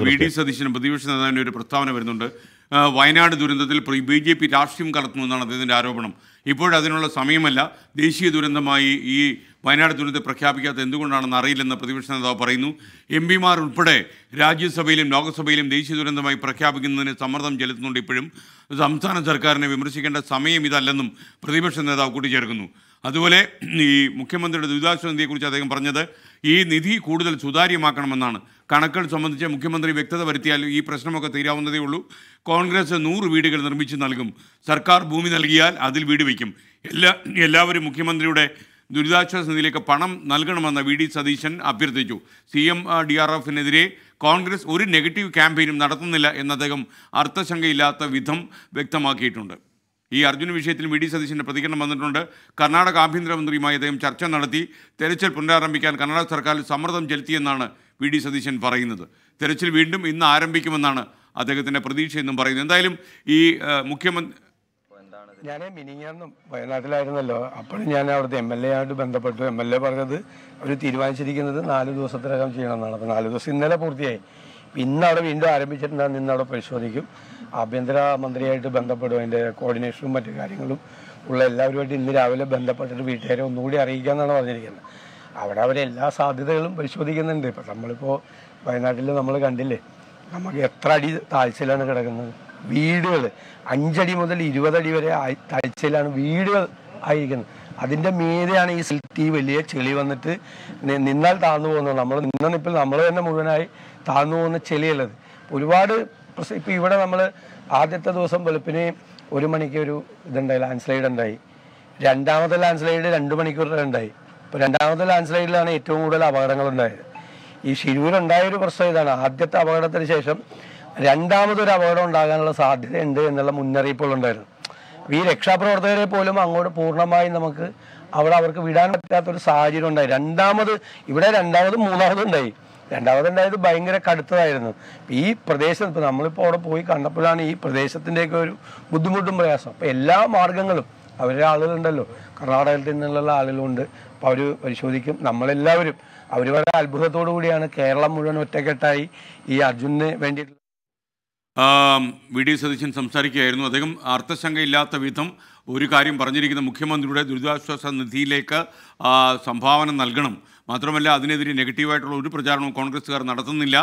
Kozhikode V D Satheesan പ്രതിപക്ഷ നേതാവിന് ഒരു പ്രസ്താവന വരുന്നുണ്ട് വയനാട് ദുരന്തത്തിൽ ബി ജെ പി രാഷ്ട്രീയം കലർത്തുമെന്നാണ് അദ്ദേഹത്തിൻ്റെ ആരോപണം ഇപ്പോഴതിനുള്ള സമയമല്ല ദേശീയ ദുരന്തമായി ഈ വയനാട് ദുരന്തം പ്രഖ്യാപിക്കാത്ത എന്തുകൊണ്ടാണെന്ന് അറിയില്ലെന്ന് പ്രതിപക്ഷ നേതാവ് പറയുന്നു എം പിമാർ ഉൾപ്പെടെ രാജ്യസഭയിലും ലോകസഭയിലും ദേശീയ ദുരന്തമായി പ്രഖ്യാപിക്കുന്നതിന് സമ്മർദ്ദം ചെലുത്തുന്നുണ്ട് ഇപ്പോഴും സംസ്ഥാന സർക്കാരിനെ വിമർശിക്കേണ്ട സമയം ഇതല്ലെന്നും പ്രതിപക്ഷ നേതാവ് കൂട്ടിച്ചേർക്കുന്നു അതുപോലെ ഈ മുഖ്യമന്ത്രിയുടെ ദുരിതാശ്വാസ നിധിയെക്കുറിച്ച് അദ്ദേഹം പറഞ്ഞത് ഈ നിധി കൂടുതൽ സുതാര്യമാക്കണമെന്നാണ് കണക്കുകൾ സംബന്ധിച്ച് മുഖ്യമന്ത്രി വ്യക്തത വരുത്തിയാൽ ഈ പ്രശ്നമൊക്കെ തീരാവുന്നതേ ഉള്ളൂ കോൺഗ്രസ് നൂറ് വീടുകൾ നിർമ്മിച്ച് നൽകും സർക്കാർ ഭൂമി നൽകിയാൽ അതിൽ വീട് വയ്ക്കും എല്ലാ എല്ലാവരും മുഖ്യമന്ത്രിയുടെ ദുരിതാശ്വാസ നിധിയിലേക്ക് പണം നൽകണമെന്ന വി ഡി സതീശൻ അഭ്യർത്ഥിച്ചു സി എം ഡി ആർ എഫിനെതിരെ കോൺഗ്രസ് ഒരു നെഗറ്റീവ് ക്യാമ്പയിനും നടത്തുന്നില്ല എന്ന് അദ്ദേഹം അർത്ഥശങ്കയില്ലാത്ത വിധം വ്യക്തമാക്കിയിട്ടുണ്ട് ഈ അർജുന വിഷയത്തിൽ വി ഡി സതീശൻ്റെ പ്രതികരണം വന്നിട്ടുണ്ട് കർണാടക ആഭ്യന്തരമന്ത്രിയുമായി അദ്ദേഹം ചർച്ച നടത്തി തെരച്ചിൽ പുനരാരംഭിക്കാൻ കർണാടക സർക്കാരിൽ സമ്മർദ്ദം ചെലുത്തിയെന്നാണ് വി ഡി സതീശൻ പറയുന്നത് തെരച്ചിൽ വീണ്ടും ഇന്ന് ആരംഭിക്കുമെന്നാണ് അദ്ദേഹത്തിൻ്റെ പ്രതീക്ഷയെന്നും പറയുന്നത് എന്തായാലും ഈ മുഖ്യമന്ത്രി ഞാൻ മിനിങ്ങാന്ന് വയനാട്ടിലായിരുന്നല്ലോ അപ്പോഴും ഞാൻ അവിടുത്തെ എം എൽ എ ആയിട്ട് ബന്ധപ്പെട്ടു എം എൽ എ പറഞ്ഞത് അവർ തീരുമാനിച്ചിരിക്കുന്നത് നാല് ദിവസത്തിനകം ചെയ്യണമെന്നാണ് അപ്പോൾ നാല് ദിവസം ഇന്നലെ പൂർത്തിയായി ഇന്നവിടെ വീണ്ടും ആരംഭിച്ചിട്ടുണ്ടെന്ന് ഇന്നവിടെ പരിശോധിക്കും ആഭ്യന്തര മന്ത്രിയായിട്ട് ബന്ധപ്പെടും അതിൻ്റെ കോർഡിനേഷനും മറ്റു കാര്യങ്ങളും ഉള്ള എല്ലാവരുമായിട്ട് ഇന്ന് രാവിലെ ബന്ധപ്പെട്ടിട്ട് വീട്ടുകാരെ ഒന്നുകൂടി അറിയിക്കുക എന്നാണ് പറഞ്ഞിരിക്കുന്നത് അവിടെ അവർ എല്ലാ സാധ്യതകളും പരിശോധിക്കുന്നുണ്ട് ഇപ്പം നമ്മളിപ്പോൾ വയനാട്ടിൽ നമ്മൾ കണ്ടില്ലേ നമുക്ക് എത്ര അടി താഴ്ചയിലാണ് കിടക്കുന്നത് വീടുകൾ അഞ്ചടി മുതൽ ഇരുപതടി വരെ താഴ്ചയിലാണ് വീടുകൾ ആയിരിക്കുന്നത് അതിൻ്റെ മീതെയാണ് ഈ സിൽത്തി വലിയ ചെളി വന്നിട്ട് നിന്നാൽ താഴ്ന്നു പോകുന്നത് നമ്മൾ നിന്നിപ്പോൾ നമ്മൾ തന്നെ മുഴുവനായി താഴ്ന്നു പോകുന്ന ചെളിയുള്ളത് ഒരുപാട് ഇപ്പം ഇവിടെ നമ്മൾ ആദ്യത്തെ ദിവസം വെളുപ്പിന് ഒരു മണിക്ക് ഒരു ഇതുണ്ടായി ലാൻഡ് സ്ലൈഡ് ഉണ്ടായി രണ്ടാമത്തെ ലാൻഡ് സ്ലൈഡ് രണ്ട് മണിക്കൂർ ഉണ്ടായി ഇപ്പോൾ രണ്ടാമത്തെ ലാൻഡ് സ്ലൈഡിലാണ് ഏറ്റവും കൂടുതൽ അപകടങ്ങൾ ഉണ്ടായത് ഈ ശിരൂരുണ്ടായ ഒരു പ്രശ്നം ഇതാണ് ആദ്യത്തെ അപകടത്തിന് ശേഷം രണ്ടാമതൊരു അപകടം ഉണ്ടാകാനുള്ള സാധ്യതയുണ്ട് എന്നുള്ള മുന്നറിയിപ്പുകളുണ്ടായിരുന്നു ഈ രക്ഷാപ്രവർത്തകരെ പോലും അങ്ങോട്ട് പൂർണ്ണമായും നമുക്ക് അവിടെ അവർക്ക് വിടാൻ പറ്റാത്തൊരു സാഹചര്യം ഉണ്ടായി രണ്ടാമത് ഇവിടെ രണ്ടാമത് മൂന്നാമത് ഉണ്ടായി രണ്ടാമതുണ്ടായത് ഭയങ്കര കടുത്തതായിരുന്നു ഈ പ്രദേശം ഇപ്പം നമ്മളിപ്പോൾ അവിടെ പോയി കണ്ടപ്പോഴാണ് ഈ പ്രദേശത്തിൻ്റെയൊക്കെ ഒരു ബുദ്ധിമുട്ടും പ്രയാസം അപ്പോൾ എല്ലാ മാർഗങ്ങളും അവരുടെ ആളുകളുണ്ടല്ലോ കർണാടകത്തിൽ നിന്നുള്ള ആളുകളുണ്ട് അപ്പോൾ അവർ പരിശോധിക്കും നമ്മളെല്ലാവരും അവർ വളരെ അത്ഭുതത്തോടു കൂടിയാണ് കേരളം മുഴുവൻ ഒറ്റക്കെട്ടായി ഈ അർജുനന് വേണ്ടിയിട്ടുള്ള വി ഡി സതീശൻ സംസാരിക്കുകയായിരുന്നു അദ്ദേഹം അർത്ഥശങ്കയില്ലാത്ത വിധം ഒരു കാര്യം പറഞ്ഞിരിക്കുന്ന മുഖ്യമന്ത്രിയുടെ ദുരിതാശ്വാസ നിധിയിലേക്ക് സംഭാവന നൽകണം മാത്രമല്ല അതിനെതിരെ നെഗറ്റീവായിട്ടുള്ള ഒരു പ്രചാരണവും കോൺഗ്രസ്സുകാർ നടത്തുന്നില്ല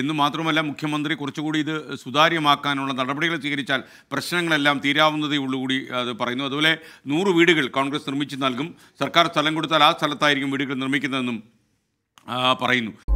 എന്ന് മാത്രമല്ല മുഖ്യമന്ത്രി കുറച്ചുകൂടി ഇത് സുതാര്യമാക്കാനുള്ള നടപടികൾ സ്വീകരിച്ചാൽ പ്രശ്നങ്ങളെല്ലാം തീരാവുന്നതേ ഉള്ളൂ കൂടി അത് പറയുന്നു അതുപോലെ നൂറ് വീടുകൾ കോൺഗ്രസ് നിർമ്മിച്ച് നൽകും സർക്കാർ സ്ഥലം കൊടുത്താൽ ആ സ്ഥലത്തായിരിക്കും വീടുകൾ നിർമ്മിക്കുന്നതെന്നും പറയുന്നു